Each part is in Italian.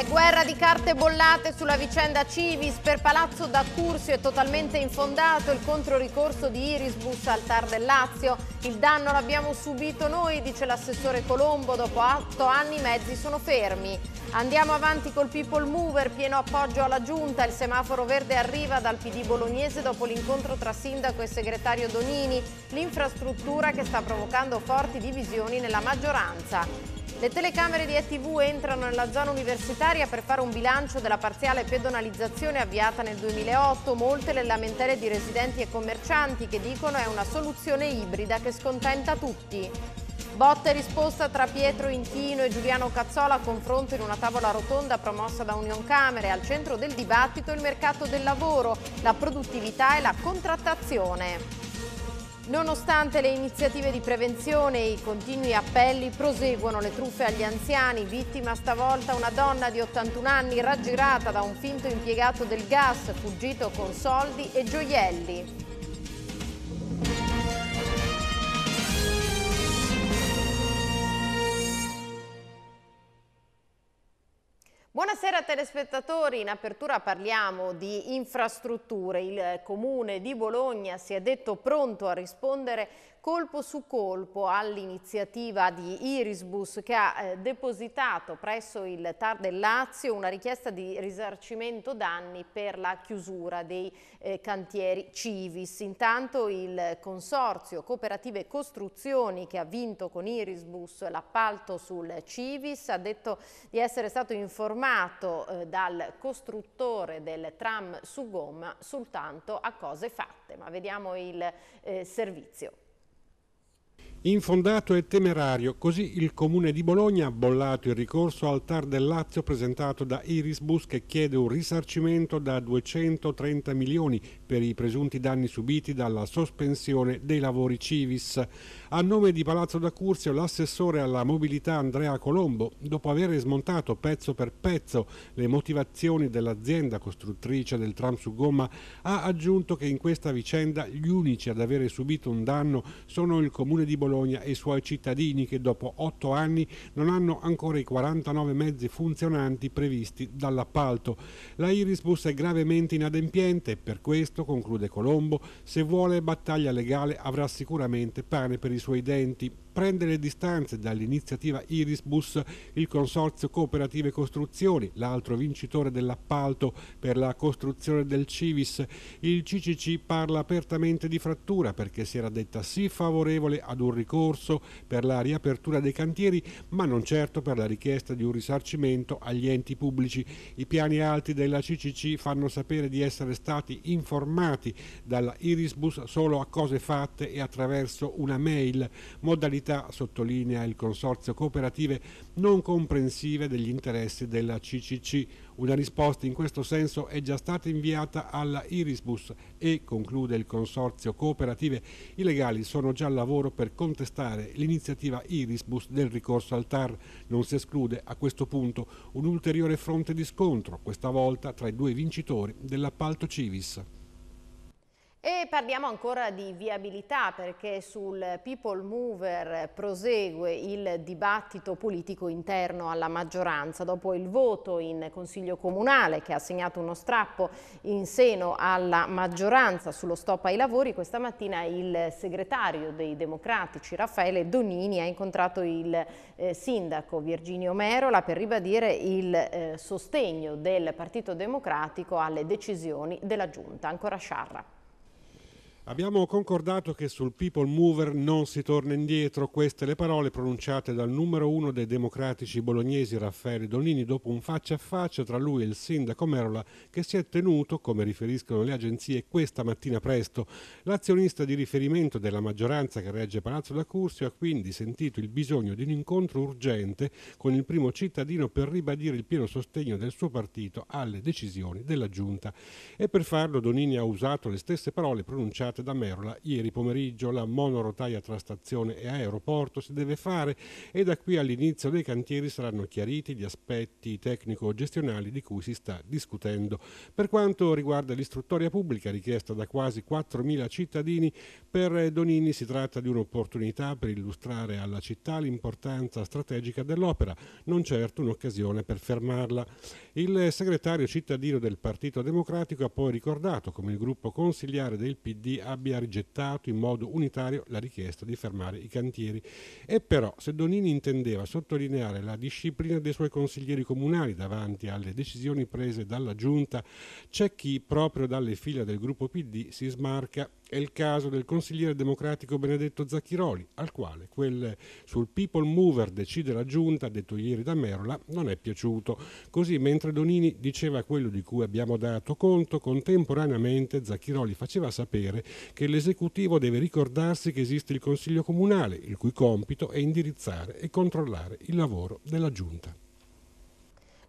È guerra di carte bollate sulla vicenda Civis. Per Palazzo da Cursio è totalmente infondato il controricorso di Irisbus al Tar del Lazio. Il danno l'abbiamo subito noi, dice l'assessore Colombo. Dopo otto anni i mezzi sono fermi. Andiamo avanti col People Mover, pieno appoggio alla Giunta. Il semaforo verde arriva dal PD bolognese dopo l'incontro tra sindaco e segretario Donini. L'infrastruttura che sta provocando forti divisioni nella maggioranza. Le telecamere di ETV entrano nella zona universitaria per fare un bilancio della parziale pedonalizzazione avviata nel 2008. Molte le lamentele di residenti e commercianti che dicono è una soluzione ibrida che scontenta tutti. Botte risposta tra Pietro Inchino e Giuliano Cazzola a confronto in una tavola rotonda promossa da Union Camere. Al centro del dibattito il mercato del lavoro, la produttività e la contrattazione. Nonostante le iniziative di prevenzione e i continui appelli, proseguono le truffe agli anziani. Vittima stavolta una donna di 81 anni raggirata da un finto impiegato del gas, fuggito con soldi e gioielli. Buonasera telespettatori, in apertura parliamo di infrastrutture. Il eh, comune di Bologna si è detto pronto a rispondere colpo su colpo all'iniziativa di Irisbus che ha eh, depositato presso il TAR del Lazio una richiesta di risarcimento danni per la chiusura dei eh, cantieri Civis. Intanto il consorzio Cooperative Costruzioni che ha vinto con Irisbus l'appalto sul Civis ha detto di essere stato informato eh, dal costruttore del tram su gomma soltanto a cose fatte, ma vediamo il eh, servizio. Infondato e temerario, così il Comune di Bologna ha bollato il ricorso al TAR del Lazio presentato da Iris Bus che chiede un risarcimento da 230 milioni per i presunti danni subiti dalla sospensione dei lavori Civis. A nome di Palazzo da Curzio l'assessore alla mobilità Andrea Colombo, dopo aver smontato pezzo per pezzo le motivazioni dell'azienda costruttrice del tram su gomma, ha aggiunto che in questa vicenda gli unici ad avere subito un danno sono il Comune di Bologna Bologna e i suoi cittadini che dopo otto anni non hanno ancora i 49 mezzi funzionanti previsti dall'appalto. La Irisbus è gravemente inadempiente e per questo, conclude Colombo, se vuole battaglia legale avrà sicuramente pane per i suoi denti prende le distanze dall'iniziativa Irisbus, il Consorzio Cooperative Costruzioni, l'altro vincitore dell'appalto per la costruzione del Civis. Il CCC parla apertamente di frattura perché si era detta sì favorevole ad un ricorso per la riapertura dei cantieri, ma non certo per la richiesta di un risarcimento agli enti pubblici. I piani alti della CCC fanno sapere di essere stati informati dalla Irisbus solo a cose fatte e attraverso una mail, modalità modalità, sottolinea il Consorzio Cooperative, non comprensive degli interessi della CCC. Una risposta in questo senso è già stata inviata alla Irisbus e, conclude il Consorzio Cooperative, i legali sono già al lavoro per contestare l'iniziativa Irisbus del ricorso al TAR. Non si esclude a questo punto un ulteriore fronte di scontro, questa volta tra i due vincitori dell'appalto Civis. E parliamo ancora di viabilità perché sul People Mover prosegue il dibattito politico interno alla maggioranza. Dopo il voto in Consiglio Comunale che ha segnato uno strappo in seno alla maggioranza sullo stop ai lavori, questa mattina il segretario dei democratici Raffaele Donini ha incontrato il eh, sindaco Virginio Merola per ribadire il eh, sostegno del Partito Democratico alle decisioni della Giunta. Ancora Sciarra. Abbiamo concordato che sul People Mover non si torna indietro, queste le parole pronunciate dal numero uno dei democratici bolognesi Raffaele Donini dopo un faccia a faccia tra lui e il sindaco Merola che si è tenuto, come riferiscono le agenzie, questa mattina presto. L'azionista di riferimento della maggioranza che regge Palazzo da Cursio ha quindi sentito il bisogno di un incontro urgente con il primo cittadino per ribadire il pieno sostegno del suo partito alle decisioni della Giunta. E per farlo Donini ha usato le stesse parole pronunciate realizzate da Merola ieri pomeriggio. La monorotaia tra stazione e aeroporto si deve fare e da qui all'inizio dei cantieri saranno chiariti gli aspetti tecnico-gestionali di cui si sta discutendo. Per quanto riguarda l'istruttoria pubblica richiesta da quasi 4.000 cittadini, per Donini si tratta di un'opportunità per illustrare alla città l'importanza strategica dell'opera, non certo un'occasione per fermarla. Il segretario cittadino del Partito Democratico ha poi ricordato come il gruppo consigliare del PD abbia rigettato in modo unitario la richiesta di fermare i cantieri. E però, se Donini intendeva sottolineare la disciplina dei suoi consiglieri comunali davanti alle decisioni prese dalla giunta, c'è chi proprio dalle fila del gruppo PD si smarca è il caso del consigliere democratico Benedetto Zacchiroli, al quale quel sul People Mover decide la giunta, detto ieri da Merola, non è piaciuto. Così mentre Donini diceva quello di cui abbiamo dato conto, contemporaneamente Zacchiroli faceva sapere che l'esecutivo deve ricordarsi che esiste il Consiglio Comunale, il cui compito è indirizzare e controllare il lavoro della giunta.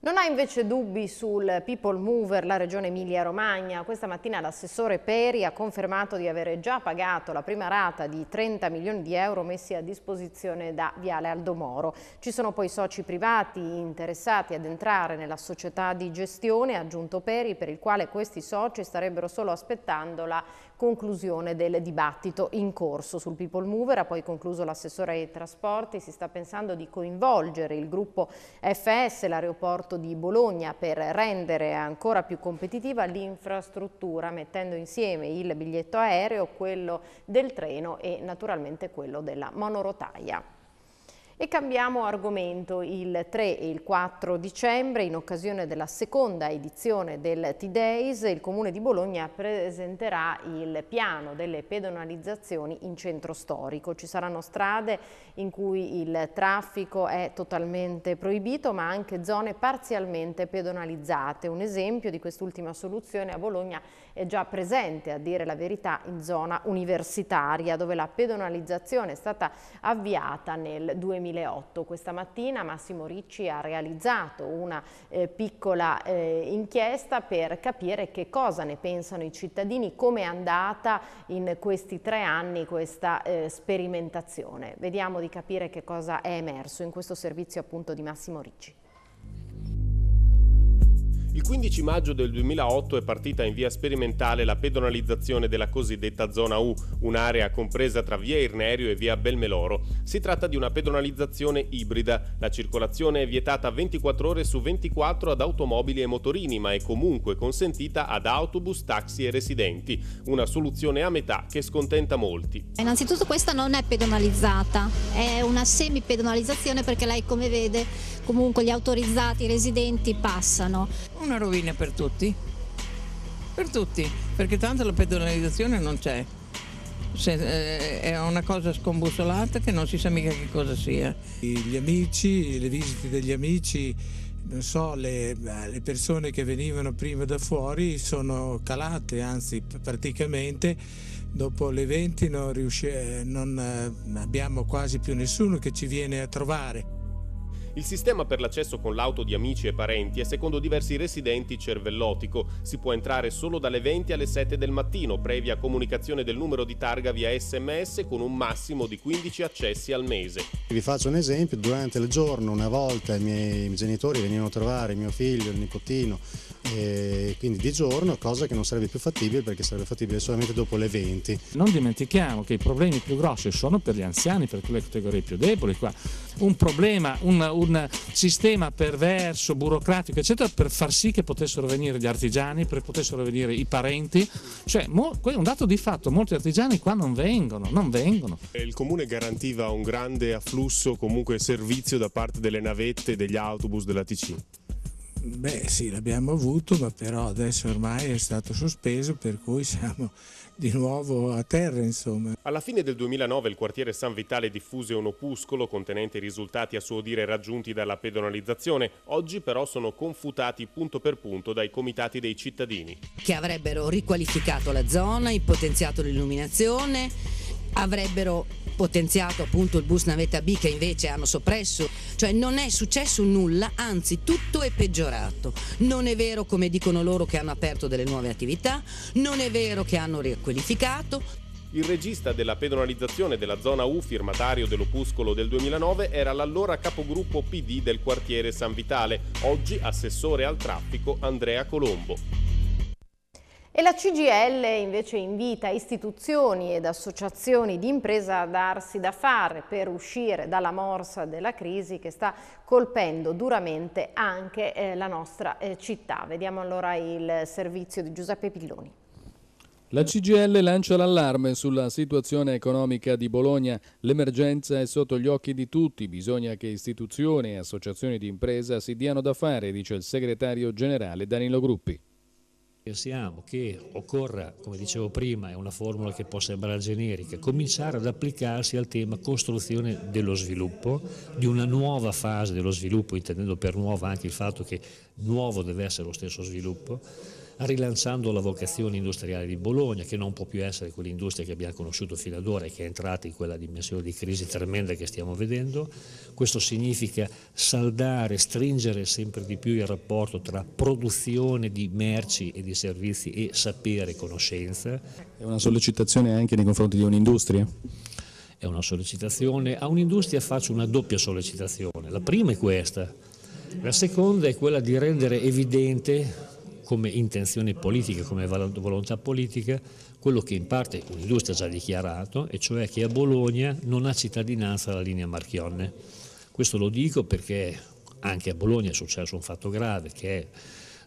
Non ha invece dubbi sul People Mover la regione Emilia-Romagna. Questa mattina l'assessore Peri ha confermato di avere già pagato la prima rata di 30 milioni di euro messi a disposizione da Viale Aldomoro. Ci sono poi soci privati interessati ad entrare nella società di gestione, ha aggiunto Peri, per il quale questi soci starebbero solo aspettando la conclusione del dibattito in corso sul People Mover. Ha poi concluso l'assessore ai trasporti, si sta pensando di coinvolgere il gruppo FS, l'aeroporto di Bologna, per rendere ancora più competitiva l'infrastruttura, mettendo insieme il biglietto aereo, quello del treno e naturalmente quello della monorotaia. E cambiamo argomento. Il 3 e il 4 dicembre, in occasione della seconda edizione del T-Days, il Comune di Bologna presenterà il piano delle pedonalizzazioni in centro storico. Ci saranno strade in cui il traffico è totalmente proibito, ma anche zone parzialmente pedonalizzate. Un esempio di quest'ultima soluzione a Bologna è già presente, a dire la verità, in zona universitaria, dove la pedonalizzazione è stata avviata nel 2000. 2008. Questa mattina Massimo Ricci ha realizzato una eh, piccola eh, inchiesta per capire che cosa ne pensano i cittadini, come è andata in questi tre anni questa eh, sperimentazione. Vediamo di capire che cosa è emerso in questo servizio appunto di Massimo Ricci. Il 15 maggio del 2008 è partita in via sperimentale la pedonalizzazione della cosiddetta zona U, un'area compresa tra via Irnerio e via Belmeloro. Si tratta di una pedonalizzazione ibrida. La circolazione è vietata 24 ore su 24 ad automobili e motorini, ma è comunque consentita ad autobus, taxi e residenti. Una soluzione a metà che scontenta molti. Innanzitutto questa non è pedonalizzata, è una semi-pedonalizzazione perché lei come vede comunque gli autorizzati, i residenti passano. Una rovina per tutti, per tutti, perché tanto la pedonalizzazione non c'è. Se, eh, è una cosa scombussolata che non si sa mica che cosa sia. Gli amici, le visite degli amici, non so, le, le persone che venivano prima da fuori sono calate, anzi praticamente dopo le 20 non, riusci- eh, non eh, abbiamo quasi più nessuno che ci viene a trovare. Il sistema per l'accesso con l'auto di amici e parenti è secondo diversi residenti cervellotico. Si può entrare solo dalle 20 alle 7 del mattino, previa comunicazione del numero di targa via sms con un massimo di 15 accessi al mese. Vi faccio un esempio, durante il giorno una volta i miei genitori venivano a trovare mio figlio, il nipotino, e quindi di giorno, cosa che non sarebbe più fattibile perché sarebbe fattibile solamente dopo le 20. Non dimentichiamo che i problemi più grossi sono per gli anziani, per quelle categorie più deboli. Qua. Un problema, un, un sistema perverso, burocratico, eccetera, per far sì che potessero venire gli artigiani, per potessero venire i parenti. Cioè, è un dato di fatto, molti artigiani qua non vengono, non vengono. Il comune garantiva un grande afflusso, comunque servizio da parte delle navette, degli autobus della Ticino. Beh sì, l'abbiamo avuto, ma però adesso ormai è stato sospeso, per cui siamo di nuovo a terra, insomma. Alla fine del 2009 il quartiere San Vitale diffuse un opuscolo contenente i risultati a suo dire raggiunti dalla pedonalizzazione, oggi però sono confutati punto per punto dai comitati dei cittadini. Che avrebbero riqualificato la zona, potenziato l'illuminazione, avrebbero potenziato appunto il bus navetta B che invece hanno soppresso, cioè non è successo nulla, anzi tutto è peggiorato. Non è vero come dicono loro che hanno aperto delle nuove attività, non è vero che hanno riqualificato, il regista della pedonalizzazione della zona U, firmatario dell'opuscolo del 2009, era l'allora capogruppo PD del quartiere San Vitale, oggi assessore al traffico Andrea Colombo. E la CGL invece invita istituzioni ed associazioni di impresa a darsi da fare per uscire dalla morsa della crisi che sta colpendo duramente anche eh, la nostra eh, città. Vediamo allora il servizio di Giuseppe Pilloni. La CGL lancia l'allarme sulla situazione economica di Bologna. L'emergenza è sotto gli occhi di tutti. Bisogna che istituzioni e associazioni di impresa si diano da fare, dice il segretario generale Danilo Gruppi pensiamo che occorra, come dicevo prima, è una formula che può sembrare generica, cominciare ad applicarsi al tema costruzione dello sviluppo, di una nuova fase dello sviluppo, intendendo per nuova anche il fatto che nuovo deve essere lo stesso sviluppo, rilanciando la vocazione industriale di Bologna, che non può più essere quell'industria che abbiamo conosciuto fino ad ora e che è entrata in quella dimensione di crisi tremenda che stiamo vedendo. Questo significa saldare, stringere sempre di più il rapporto tra produzione di merci e di servizi e sapere, e conoscenza. È una sollecitazione anche nei confronti di un'industria? È una sollecitazione, a un'industria faccio una doppia sollecitazione, la prima è questa, la seconda è quella di rendere evidente come intenzione politica, come volontà politica, quello che in parte l'industria ha già dichiarato, e cioè che a Bologna non ha cittadinanza la linea Marchionne. Questo lo dico perché anche a Bologna è successo un fatto grave che è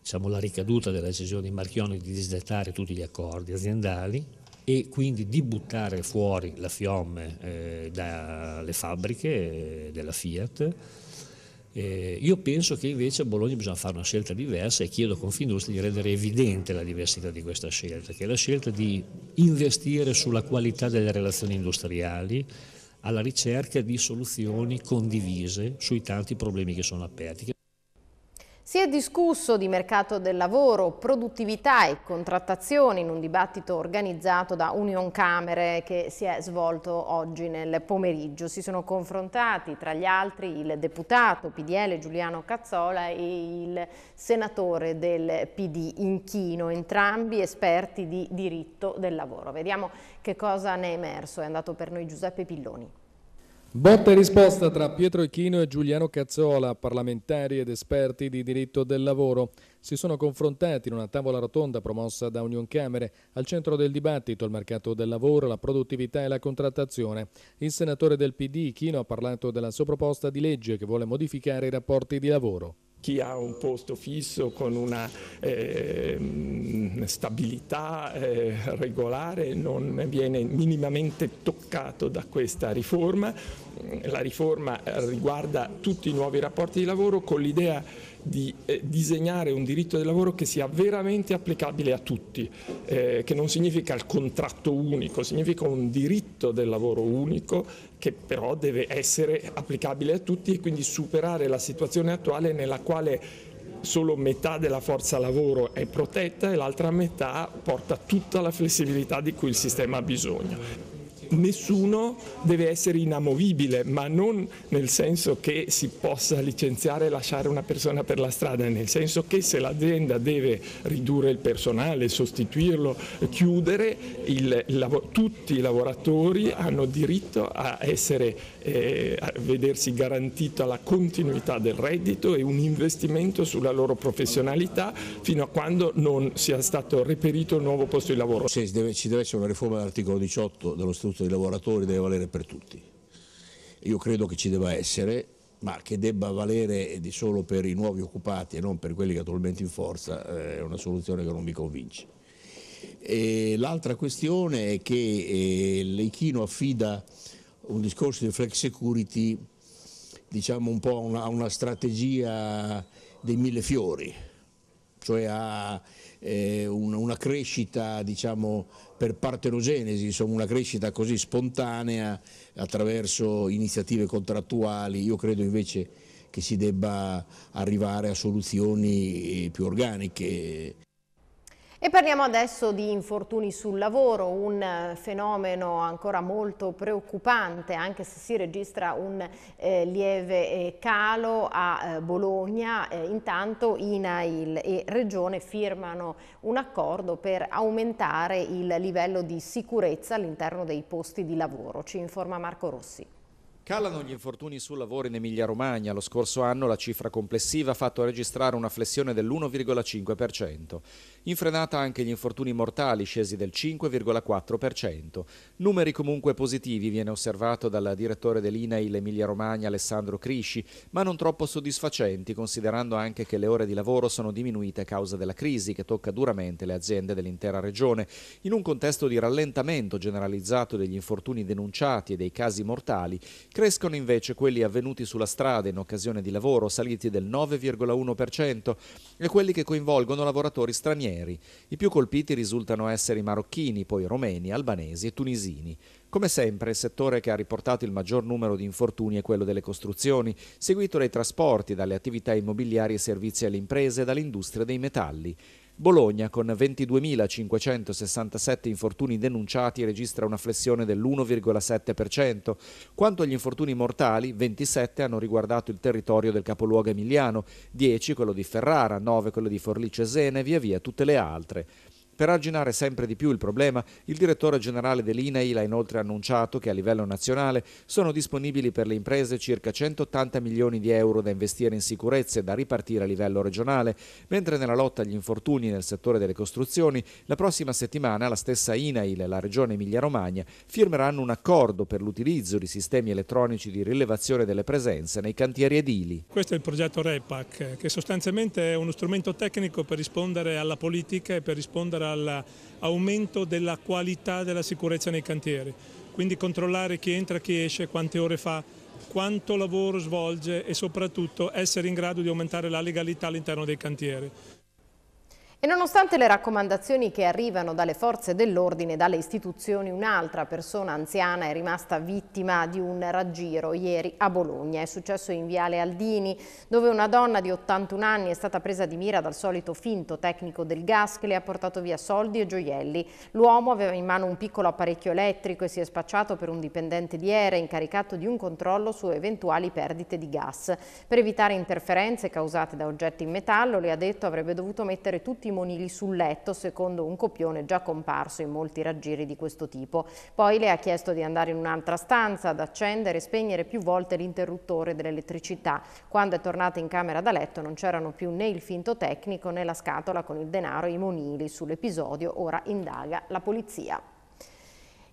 diciamo, la ricaduta della decisione di Marchionne di disdettare tutti gli accordi aziendali, e quindi di buttare fuori la Fiom eh, dalle fabbriche eh, della Fiat eh, io penso che invece a Bologna bisogna fare una scelta diversa e chiedo a Confindustria di rendere evidente la diversità di questa scelta, che è la scelta di investire sulla qualità delle relazioni industriali alla ricerca di soluzioni condivise sui tanti problemi che sono aperti. Si è discusso di mercato del lavoro, produttività e contrattazione in un dibattito organizzato da Union Camere che si è svolto oggi nel pomeriggio. Si sono confrontati tra gli altri il deputato PDL Giuliano Cazzola e il senatore del PD Inchino, entrambi esperti di diritto del lavoro. Vediamo che cosa ne è emerso. È andato per noi Giuseppe Pilloni. Botta e risposta tra Pietro Echino e Giuliano Cazzola, parlamentari ed esperti di diritto del lavoro. Si sono confrontati in una tavola rotonda promossa da Union Camere, al centro del dibattito il mercato del lavoro, la produttività e la contrattazione. Il senatore del PD Echino ha parlato della sua proposta di legge che vuole modificare i rapporti di lavoro chi ha un posto fisso con una eh, stabilità eh, regolare non viene minimamente toccato da questa riforma. La riforma riguarda tutti i nuovi rapporti di lavoro con l'idea di eh, disegnare un diritto del lavoro che sia veramente applicabile a tutti, eh, che non significa il contratto unico, significa un diritto del lavoro unico che però deve essere applicabile a tutti e quindi superare la situazione attuale nella quale solo metà della forza lavoro è protetta e l'altra metà porta tutta la flessibilità di cui il sistema ha bisogno nessuno deve essere inamovibile, ma non nel senso che si possa licenziare e lasciare una persona per la strada, nel senso che se l'azienda deve ridurre il personale, sostituirlo, chiudere, il, tutti i lavoratori hanno diritto a, essere, eh, a vedersi garantita la continuità del reddito e un investimento sulla loro professionalità fino a quando non sia stato reperito un nuovo posto di lavoro. Se ci deve essere una riforma dell'articolo 18 dello Statuto Statuto dei lavoratori deve valere per tutti. Io credo che ci debba essere, ma che debba valere solo per i nuovi occupati e non per quelli che attualmente in forza eh, è una soluzione che non mi convince. L'altra questione è che eh, Leichino affida un discorso di flex security diciamo un po' a una, una, strategia dei mille fiori, cioè a eh, un, una crescita diciamo, per partenogenesi, insomma una crescita così spontanea attraverso iniziative contrattuali, io credo invece che si debba arrivare a soluzioni più organiche e parliamo adesso di infortuni sul lavoro, un eh, fenomeno ancora molto preoccupante anche se si registra un eh, lieve eh, calo a eh, Bologna. Eh, intanto INAIL e Regione firmano un accordo per aumentare il livello di sicurezza all'interno dei posti di lavoro. Ci informa Marco Rossi. Calano gli infortuni sul lavoro in Emilia-Romagna. Lo scorso anno la cifra complessiva ha fatto registrare una flessione dell'1,5%. In frenata anche gli infortuni mortali, scesi del 5,4%. Numeri comunque positivi, viene osservato dal direttore dell'INAIL Emilia-Romagna Alessandro Crisci, ma non troppo soddisfacenti, considerando anche che le ore di lavoro sono diminuite a causa della crisi che tocca duramente le aziende dell'intera regione. In un contesto di rallentamento generalizzato degli infortuni denunciati e dei casi mortali, Crescono invece quelli avvenuti sulla strada in occasione di lavoro, saliti del 9,1%, e quelli che coinvolgono lavoratori stranieri. I più colpiti risultano essere i marocchini, poi romeni, albanesi e tunisini. Come sempre, il settore che ha riportato il maggior numero di infortuni è quello delle costruzioni, seguito dai trasporti, dalle attività immobiliari e servizi alle imprese e dall'industria dei metalli. Bologna, con 22.567 infortuni denunciati, registra una flessione dell'1,7%. Quanto agli infortuni mortali, 27 hanno riguardato il territorio del capoluogo emiliano, 10 quello di Ferrara, 9 quello di Forlì Cesena e via via tutte le altre. Per arginare sempre di più il problema, il direttore generale dell'INAIL ha inoltre annunciato che a livello nazionale sono disponibili per le imprese circa 180 milioni di euro da investire in sicurezza e da ripartire a livello regionale, mentre nella lotta agli infortuni nel settore delle costruzioni, la prossima settimana la stessa INAIL e la Regione Emilia-Romagna firmeranno un accordo per l'utilizzo di sistemi elettronici di rilevazione delle presenze nei cantieri edili. Questo è il progetto REPAC, che sostanzialmente è uno strumento tecnico per rispondere alla politica e per rispondere oltre all'aumento della qualità della sicurezza nei cantieri. Quindi controllare chi entra, chi esce, quante ore fa, quanto lavoro svolge e soprattutto essere in grado di aumentare la legalità all'interno dei cantieri. E nonostante le raccomandazioni che arrivano dalle forze dell'ordine e dalle istituzioni, un'altra persona anziana è rimasta vittima di un raggiro ieri a Bologna. È successo in Viale Aldini, dove una donna di 81 anni è stata presa di mira dal solito finto tecnico del gas che le ha portato via soldi e gioielli. L'uomo aveva in mano un piccolo apparecchio elettrico e si è spacciato per un dipendente di ERE incaricato di un controllo su eventuali perdite di gas. Per evitare interferenze causate da oggetti in metallo, le ha detto avrebbe dovuto mettere tutti in monili sul letto, secondo un copione già comparso in molti raggiri di questo tipo. Poi le ha chiesto di andare in un'altra stanza ad accendere e spegnere più volte l'interruttore dell'elettricità. Quando è tornata in camera da letto non c'erano più né il finto tecnico né la scatola con il denaro e i monili. Sull'episodio ora indaga la polizia.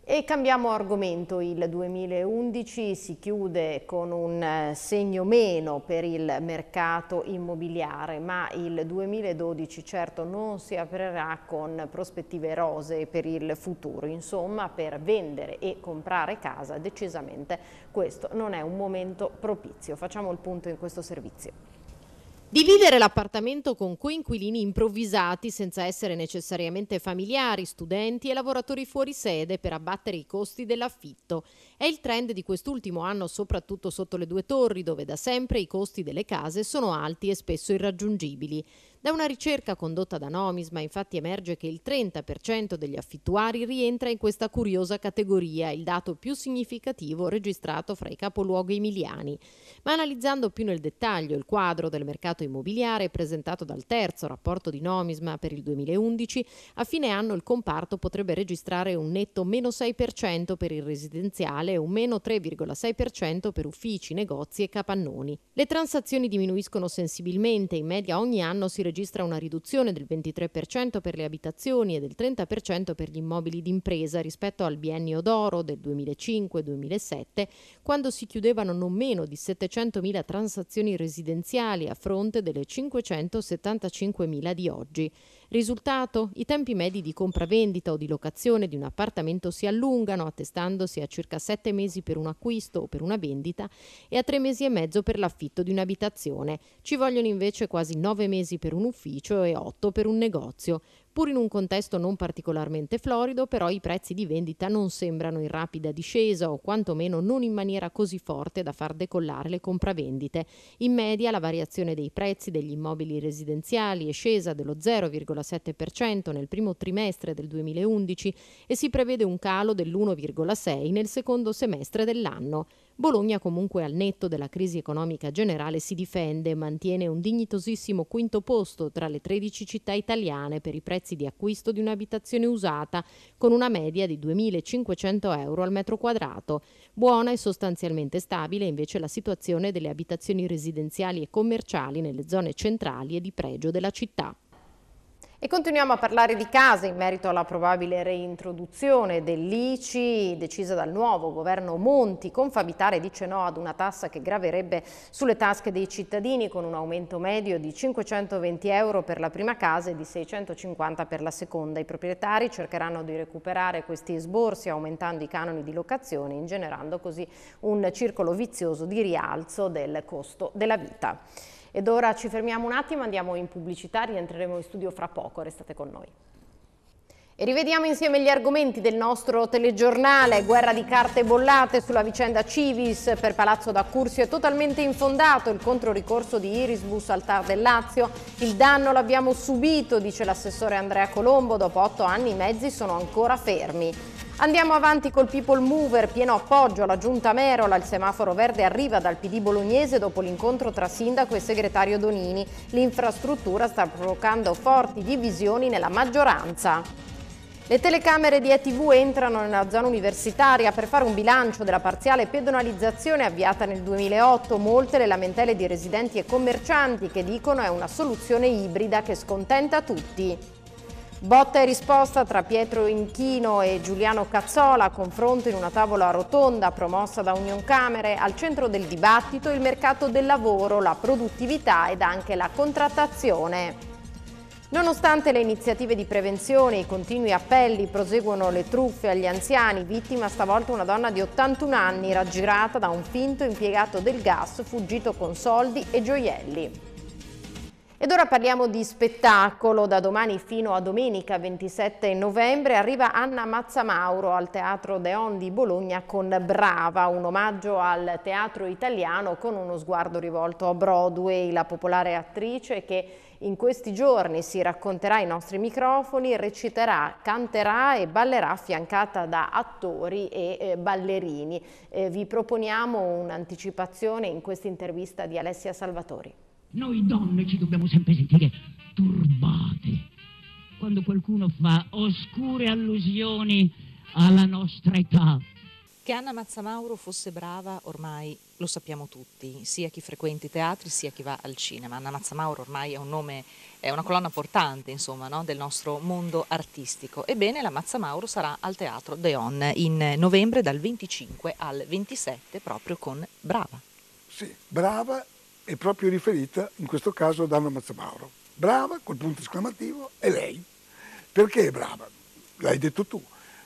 E cambiamo argomento, il 2011 si chiude con un eh, segno meno per il mercato immobiliare, ma il 2012 certo non si aprirà con prospettive rosee per il futuro, insomma per vendere e comprare casa decisamente questo non è un momento propizio. Facciamo il punto in questo servizio. Dividere l'appartamento con coinquilini improvvisati senza essere necessariamente familiari, studenti e lavoratori fuori sede per abbattere i costi dell'affitto. È il trend di quest'ultimo anno soprattutto sotto le due torri dove da sempre i costi delle case sono alti e spesso irraggiungibili. Da una ricerca condotta da Nomisma infatti emerge che il 30% degli affittuari rientra in questa curiosa categoria, il dato più significativo registrato fra i capoluoghi emiliani. Ma analizzando più nel dettaglio il quadro del mercato immobiliare presentato dal terzo rapporto di Nomisma per il 2011, a fine anno il comparto potrebbe registrare un netto meno 6% per il residenziale totale un meno 3,6% per uffici, negozi e capannoni. Le transazioni diminuiscono sensibilmente, in media ogni anno si registra una riduzione del 23% per le abitazioni e del 30% per gli immobili d'impresa rispetto al biennio d'oro del 2005-2007, quando si chiudevano non meno di 700.000 transazioni residenziali a fronte delle 575.000 di oggi. Risultato? I tempi medi di compravendita o di locazione di un appartamento si allungano, attestandosi a circa sette mesi per un acquisto o per una vendita e a tre mesi e mezzo per l'affitto di un'abitazione. Ci vogliono invece quasi nove mesi per un ufficio e otto per un negozio. Pur in un contesto non particolarmente florido, però i prezzi di vendita non sembrano in rapida discesa o quantomeno non in maniera così forte da far decollare le compravendite. In media la variazione dei prezzi degli immobili residenziali è scesa dello 0,7% nel primo trimestre del 2011 e si prevede un calo dell'1,6% nel secondo semestre dell'anno. Bologna comunque al netto della crisi economica generale si difende, e mantiene un dignitosissimo quinto posto tra le 13 città italiane per i prezzi prezzi di acquisto di un'abitazione usata, con una media di 2.500 euro al metro quadrato. Buona e sostanzialmente stabile invece la situazione delle abitazioni residenziali e commerciali nelle zone centrali e di pregio della città. E continuiamo a parlare di case in merito alla probabile reintroduzione dell'ICI decisa dal nuovo governo Monti. Confabitare dice no ad una tassa che graverebbe sulle tasche dei cittadini con un aumento medio di 520 euro per la prima casa e di 650 per la seconda. I proprietari cercheranno di recuperare questi sborsi aumentando i canoni di locazione ingenerando così un circolo vizioso di rialzo del costo della vita. Ed ora ci fermiamo un attimo, andiamo in pubblicità, rientreremo in studio fra poco, restate con noi. E rivediamo insieme gli argomenti del nostro telegiornale, guerra di carte bollate sulla vicenda Civis per Palazzo da è totalmente infondato, il controricorso di Irisbus al TAR del Lazio, il danno l'abbiamo subito, dice l'assessore Andrea Colombo, dopo otto anni i mezzi sono ancora fermi. Andiamo avanti col People Mover, pieno appoggio alla Giunta Merola, il semaforo verde arriva dal PD bolognese dopo l'incontro tra sindaco e segretario Donini. L'infrastruttura sta provocando forti divisioni nella maggioranza. Le telecamere di ETV entrano nella zona universitaria per fare un bilancio della parziale pedonalizzazione avviata nel 2008. Molte le lamentele di residenti e commercianti che dicono è una soluzione ibrida che scontenta tutti. Botta e risposta tra Pietro Inchino e Giuliano Cazzola, confronto in una tavola rotonda promossa da Union Camere, al centro del dibattito il mercato del lavoro, la produttività ed anche la contrattazione. Nonostante le iniziative di prevenzione e i continui appelli, proseguono le truffe agli anziani, vittima stavolta una donna di 81 anni raggirata da un finto impiegato del gas fuggito con soldi e gioielli. Ed ora parliamo di spettacolo. Da domani fino a domenica 27 novembre arriva Anna Mazzamauro al Teatro Deon di Bologna con Brava, un omaggio al teatro italiano con uno sguardo rivolto a Broadway, la popolare attrice che in questi giorni si racconterà ai nostri microfoni, reciterà, canterà e ballerà affiancata da attori e eh, ballerini. Eh, vi proponiamo un'anticipazione in questa intervista di Alessia Salvatori. Noi donne ci dobbiamo sempre sentire turbate quando qualcuno fa oscure allusioni alla nostra età. Che Anna Mazzamauro fosse brava ormai lo sappiamo tutti, sia chi frequenta i teatri sia chi va al cinema. Anna Mazzamauro ormai è un nome, è una colonna portante insomma, no? del nostro mondo artistico. Ebbene la Mazzamauro sarà al teatro Deon in novembre dal 25 al 27 proprio con Brava. Sì, Brava è proprio riferita in questo caso ad Anna Mazzamauro. Brava, col punto esclamativo, è lei. Perché è brava? L'hai detto tu.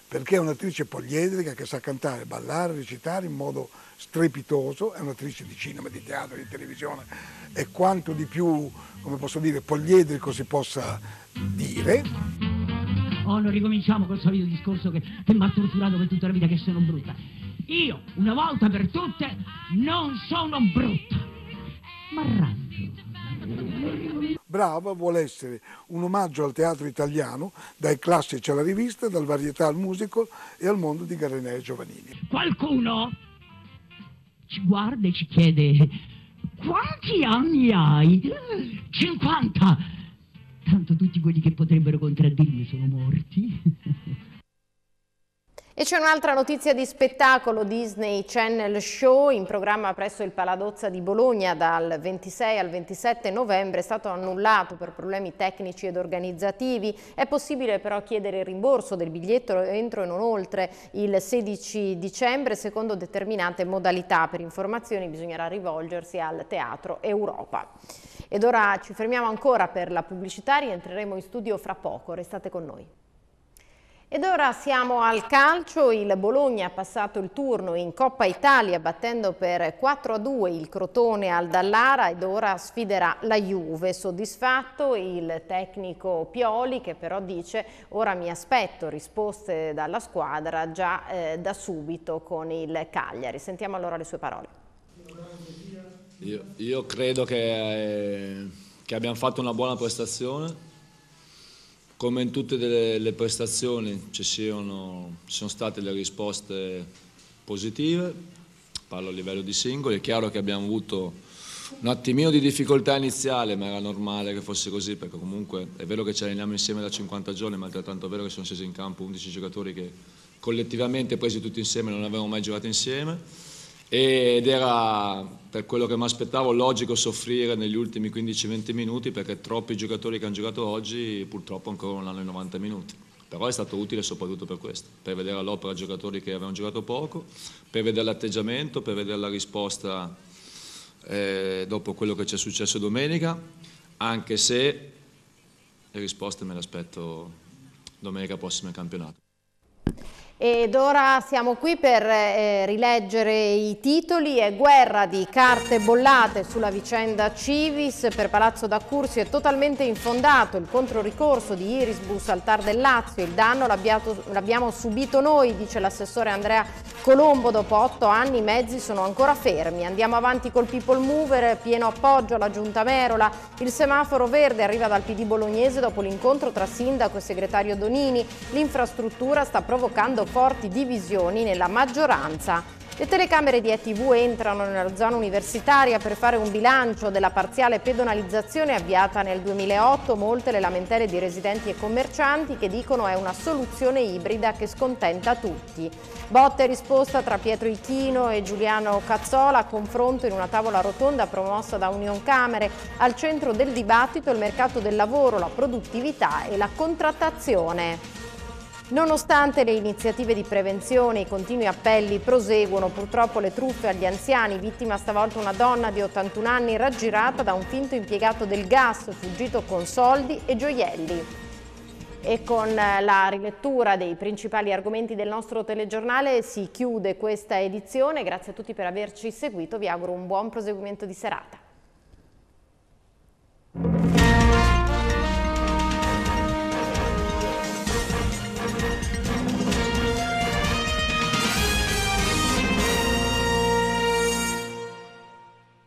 Perché è un'attrice poliedrica che sa cantare, ballare, recitare in modo strepitoso, è un'attrice di cinema, di teatro, di televisione è quanto di più, come posso dire, poliedrico si possa dire. Oh, non ricominciamo col solito discorso che, che mi ha torturato per tutta la vita che sono brutta. Io, una volta per tutte, non sono brutta. Marrangio. Brava vuole essere un omaggio al teatro italiano, dai classici alla rivista, dal varietà al musical e al mondo di Garenei Giovanini. Qualcuno ci guarda e ci chiede quanti anni hai? 50! Tanto tutti quelli che potrebbero contraddirmi sono morti. E c'è un'altra notizia di spettacolo Disney Channel Show in programma presso il Paladozza di Bologna dal 26 al 27 novembre è stato annullato per problemi tecnici ed organizzativi. È possibile però chiedere il rimborso del biglietto entro e non oltre il 16 dicembre secondo determinate modalità. Per informazioni bisognerà rivolgersi al Teatro Europa. Ed ora ci fermiamo ancora per la pubblicità, rientreremo in studio fra poco, restate con noi. Ed ora siamo al calcio, il Bologna ha passato il turno in Coppa Italia battendo per 4-2 a il Crotone al Dallara ed ora sfiderà la Juve. Soddisfatto il tecnico Pioli che però dice ora mi aspetto risposte dalla squadra già eh, da subito con il Cagliari. Sentiamo allora le sue parole. Io, io credo che, eh, che abbiamo fatto una buona prestazione come in tutte delle, le prestazioni ci siano, ci sono state le risposte positive, parlo a livello di singoli, è chiaro che abbiamo avuto un attimino di difficoltà iniziale, ma era normale che fosse così, perché comunque è vero che ci alleniamo insieme da 50 giorni, ma altrettanto è vero che sono scesi in campo 11 giocatori che collettivamente presi tutti insieme non avevamo mai giocato insieme ed era per quello che mi aspettavo, logico soffrire negli ultimi 15-20 minuti perché troppi giocatori che hanno giocato oggi purtroppo ancora non hanno i 90 minuti. Però è stato utile soprattutto per questo, per vedere all'opera giocatori che avevano giocato poco, per vedere l'atteggiamento, per vedere la risposta eh, dopo quello che ci è successo domenica, anche se le risposte me le aspetto domenica prossima in campionato. Ed ora siamo qui per eh, rileggere i titoli. È guerra di carte bollate sulla vicenda Civis. Per Palazzo D'Accursi. è totalmente infondato il controricorso di Irisbus al Tar del Lazio. Il danno l'abbiamo subito noi, dice l'assessore Andrea Colombo. Dopo otto anni i mezzi sono ancora fermi. Andiamo avanti col People Mover, pieno appoggio alla Giunta Merola. Il semaforo verde arriva dal PD bolognese dopo l'incontro tra sindaco e segretario Donini. L'infrastruttura sta provocando forti divisioni nella maggioranza. Le telecamere di ETV entrano nella zona universitaria per fare un bilancio della parziale pedonalizzazione avviata nel 2008, molte le lamentele di residenti e commercianti che dicono è una soluzione ibrida che scontenta tutti. Botte e risposta tra Pietro Ichino e Giuliano Cazzola, confronto in una tavola rotonda promossa da Union Camere, al centro del dibattito il mercato del lavoro, la produttività e la contrattazione. Nonostante le iniziative di prevenzione e i continui appelli proseguono, purtroppo le truffe agli anziani, vittima stavolta una donna di 81 anni raggirata da un finto impiegato del gas, fuggito con soldi e gioielli. E con eh, la rilettura dei principali argomenti del nostro telegiornale si chiude questa edizione. Grazie a tutti per averci seguito, vi auguro un buon proseguimento di serata.